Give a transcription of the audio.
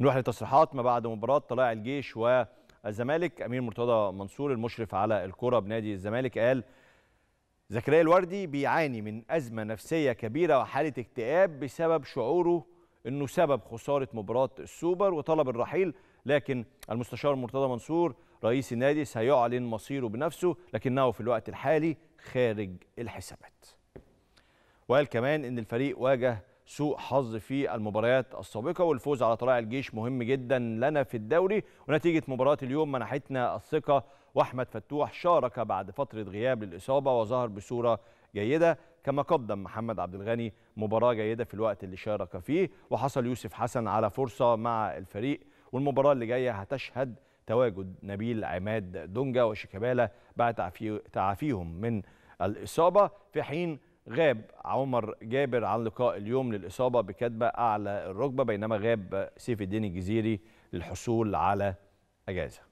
نروح لتصريحات ما بعد مباراه طلائع الجيش والزمالك امير مرتضى منصور المشرف على الكره بنادي الزمالك قال زكريا الوردي بيعاني من ازمه نفسيه كبيره وحاله اكتئاب بسبب شعوره انه سبب خساره مباراه السوبر وطلب الرحيل لكن المستشار مرتضى منصور رئيس النادي سيعلن مصيره بنفسه لكنه في الوقت الحالي خارج الحسابات وقال كمان ان الفريق واجه سوء حظ في المباريات السابقه والفوز على طلائع الجيش مهم جدا لنا في الدوري ونتيجه مباراه اليوم منحتنا الثقه واحمد فتوح شارك بعد فتره غياب للاصابه وظهر بصوره جيده كما قدم محمد عبد الغني مباراه جيده في الوقت اللي شارك فيه وحصل يوسف حسن على فرصه مع الفريق والمباراه اللي جايه هتشهد تواجد نبيل عماد دونجا وشيكابالا بعد تعافيهم من الاصابه في حين غاب عمر جابر عن لقاء اليوم للإصابة بكتبة أعلى الركبة بينما غاب سيف الدين الجزيري للحصول على أجازة